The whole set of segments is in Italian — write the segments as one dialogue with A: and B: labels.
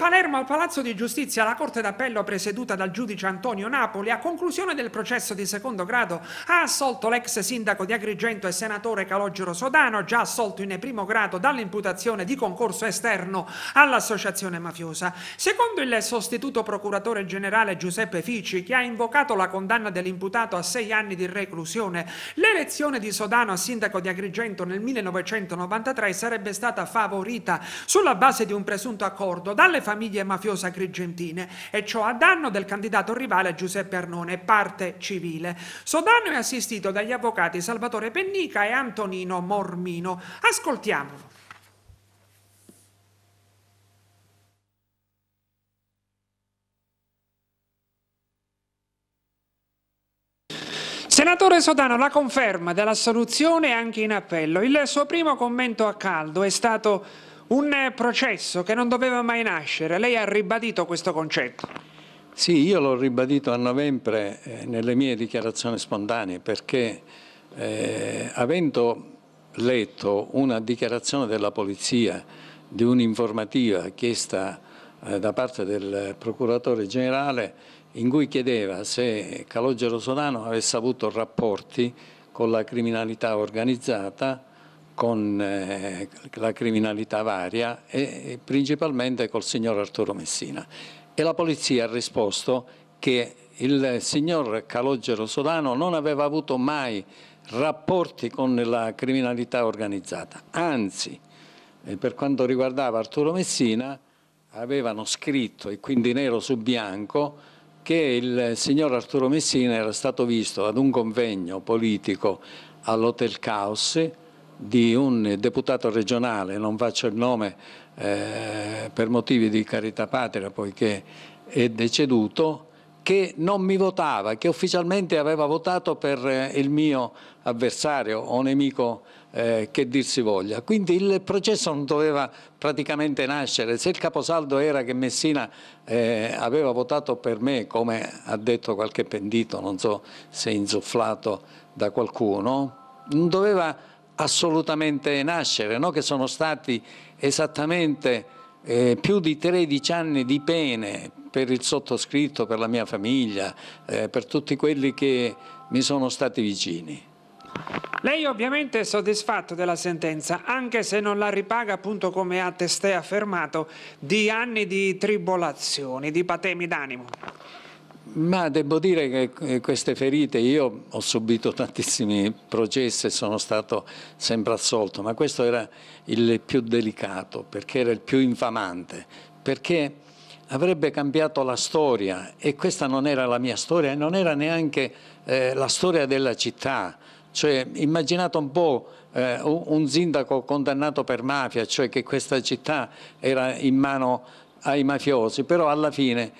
A: Palermo, al Palazzo di Giustizia, la Corte d'Appello presieduta dal giudice Antonio Napoli, a conclusione del processo di secondo grado, ha assolto l'ex sindaco di Agrigento e senatore Calogero Sodano, già assolto in primo grado dall'imputazione di concorso esterno all'associazione mafiosa. Secondo il sostituto procuratore generale Giuseppe Fici, che ha invocato la condanna dell'imputato a sei anni di reclusione, l'elezione di Sodano a sindaco di Agrigento nel 1993 sarebbe stata favorita sulla base di un presunto accordo dalle famiglie famiglie mafiose agrigentina e ciò a danno del candidato rivale Giuseppe Arnone, parte civile. Sodano è assistito dagli avvocati Salvatore Pennica e Antonino Mormino. Ascoltiamolo. Senatore Sodano, la conferma dell'assoluzione anche in appello. Il suo primo commento a caldo è stato un eh, processo che non doveva mai nascere, lei ha ribadito questo concetto?
B: Sì, io l'ho ribadito a novembre eh, nelle mie dichiarazioni spontanee perché eh, avendo letto una dichiarazione della Polizia di un'informativa chiesta eh, da parte del Procuratore Generale in cui chiedeva se Calogero Sodano avesse avuto rapporti con la criminalità organizzata con eh, la criminalità varia e principalmente col signor Arturo Messina. E la polizia ha risposto che il signor Calogero Solano non aveva avuto mai rapporti con la criminalità organizzata, anzi eh, per quanto riguardava Arturo Messina avevano scritto e quindi nero su bianco che il signor Arturo Messina era stato visto ad un convegno politico all'Hotel Caos di un deputato regionale, non faccio il nome eh, per motivi di carità patria poiché è deceduto, che non mi votava, che ufficialmente aveva votato per eh, il mio avversario o nemico eh, che dir si voglia. Quindi il processo non doveva praticamente nascere. Se il caposaldo era che Messina eh, aveva votato per me, come ha detto qualche pendito, non so se inzufflato da qualcuno, non doveva assolutamente nascere, no? che sono stati esattamente eh, più di 13 anni di pene per il sottoscritto, per la mia famiglia, eh, per tutti quelli che mi sono stati vicini. Lei ovviamente
A: è soddisfatto della sentenza, anche se non la ripaga appunto come ha testé affermato, di anni di tribolazioni, di patemi d'animo.
B: Ma devo dire che eh, queste ferite, io ho subito tantissimi processi e sono stato sempre assolto, ma questo era il più delicato, perché era il più infamante, perché avrebbe cambiato la storia e questa non era la mia storia e non era neanche eh, la storia della città. Cioè, immaginate un po' eh, un sindaco condannato per mafia, cioè che questa città era in mano ai mafiosi, però alla fine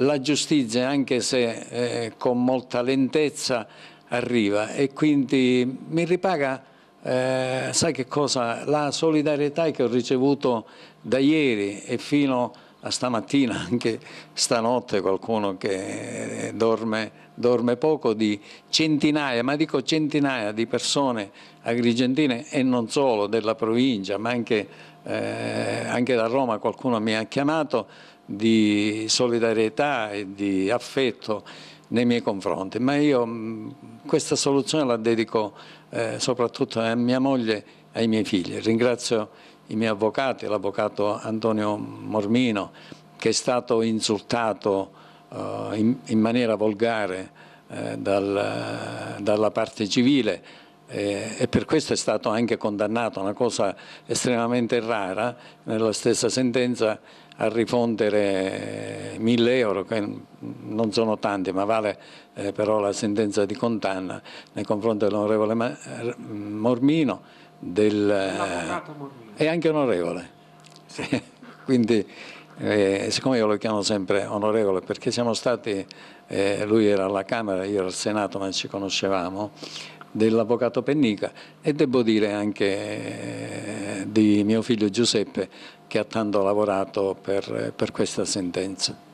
B: la giustizia, anche se eh, con molta lentezza, arriva e quindi mi ripaga, eh, sai che cosa, la solidarietà che ho ricevuto da ieri e fino a stamattina, anche stanotte qualcuno che eh, dorme, dorme poco, di centinaia, ma dico centinaia di persone agrigentine e non solo della provincia, ma anche, eh, anche da Roma qualcuno mi ha chiamato di solidarietà e di affetto nei miei confronti, ma io mm, questa soluzione la dedico eh, soprattutto a mia moglie e ai miei figli. Ringrazio i miei avvocati, l'avvocato Antonio Mormino che è stato insultato eh, in, in, maniera volgare eh, dal, dalla parte civile e per questo è stato anche condannato, una cosa estremamente rara, nella stessa sentenza a rifondere 1000 euro, che non sono tanti, ma vale eh, però la sentenza di condanna nei confronti dell'onorevole eh, Mormino, del, Mormino, eh, e anche onorevole. Sì. Quindi, eh, siccome io lo chiamo sempre onorevole perché siamo stati, eh, lui era alla Camera, io ero al Senato, ma ci conoscevamo, dell'avvocato Pennica e devo dire anche eh, di mio figlio Giuseppe che ha tanto lavorato per, per questa sentenza.